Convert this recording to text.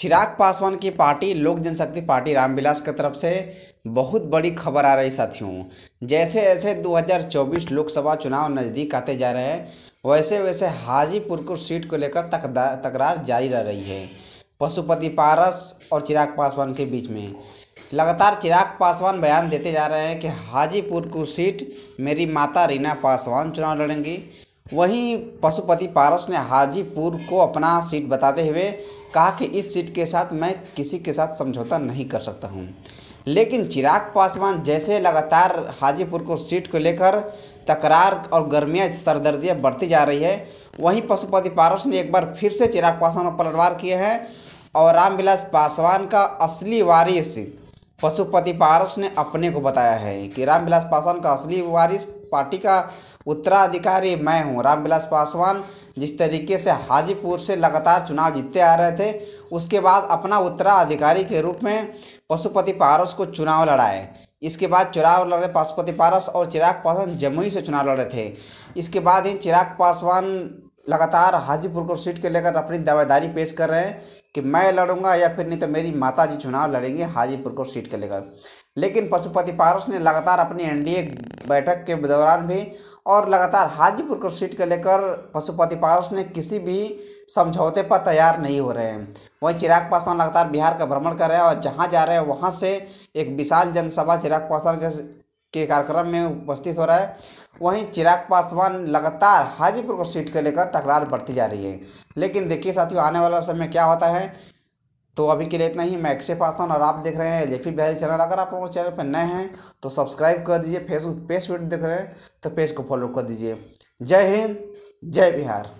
चिराग पासवान की पार्टी लोक जनशक्ति पार्टी रामविलास की तरफ से बहुत बड़ी खबर आ रही साथियों जैसे जैसे 2024 लोकसभा चुनाव नज़दीक आते जा रहे हैं वैसे वैसे हाजीपुर को सीट को लेकर तक तकरार जारी रह रही है पशुपति पारस और चिराग पासवान के बीच में लगातार चिराग पासवान बयान देते जा रहे हैं कि हाजीपुर को सीट मेरी माता रीना पासवान चुनाव लड़ेंगी वहीं पशुपति पारस ने हाजीपुर को अपना सीट बताते हुए कहा कि इस सीट के साथ मैं किसी के साथ समझौता नहीं कर सकता हूं। लेकिन चिराग पासवान जैसे लगातार हाजीपुर को सीट को लेकर तकरार और गर्मियाँ सरदर्दियाँ बढ़ती जा रही है वहीं पशुपति पारस ने एक बार फिर से चिराग पासवान पर पलटवार किए हैं और रामविलास पासवान का असली वारिस पशुपति पारस ने अपने को बताया है कि रामविलास पासवान का असली वारिस पार्टी का उत्तराधिकारी मैं हूँ रामविलास पासवान जिस तरीके से हाजीपुर से लगातार चुनाव जीतते आ रहे थे उसके बाद अपना उत्तराधिकारी के रूप में पशुपति पारस को चुनाव लड़ाए इसके बाद चुनाव लड़ रहे पशुपति पारस और चिराग पासवान जमुई से चुनाव लड़ रहे थे इसके बाद ही चिराग पासवान लगातार हाजीपुर को सीट के लेकर अपनी दावेदारी पेश कर रहे हैं कि मैं लड़ूंगा या फिर नहीं तो मेरी माता जी चुनाव लड़ेंगे हाजीपुर को सीट के लेकर लेकिन पशुपति पारस ने लगातार अपनी एनडीए बैठक के दौरान भी और लगातार हाजीपुर को सीट के लेकर पशुपति पारस ने किसी भी समझौते पर तैयार नहीं हो रहे हैं वहीं चिराग पासवान लगातार बिहार का भ्रमण कर रहे हैं और जहाँ जा रहे हैं वहाँ से एक विशाल जनसभा चिराग पासवान के के कार्यक्रम में उपस्थित हो रहा है वहीं चिराग पासवान लगातार हाजीपुर को सीट को लेकर टकरार बढ़ती जा रही है लेकिन देखिए साथियों आने वाला समय क्या होता है तो अभी के लिए इतना ही मैं अक्षय पासवान और आप देख रहे हैं लेफी बिहारी चैनल अगर आप लोग चैनल पर नए हैं तो सब्सक्राइब कर दीजिए फेसबुक पेज वीडियो देख रहे हैं तो पेज को फॉलो कर दीजिए जय हिंद जय बिहार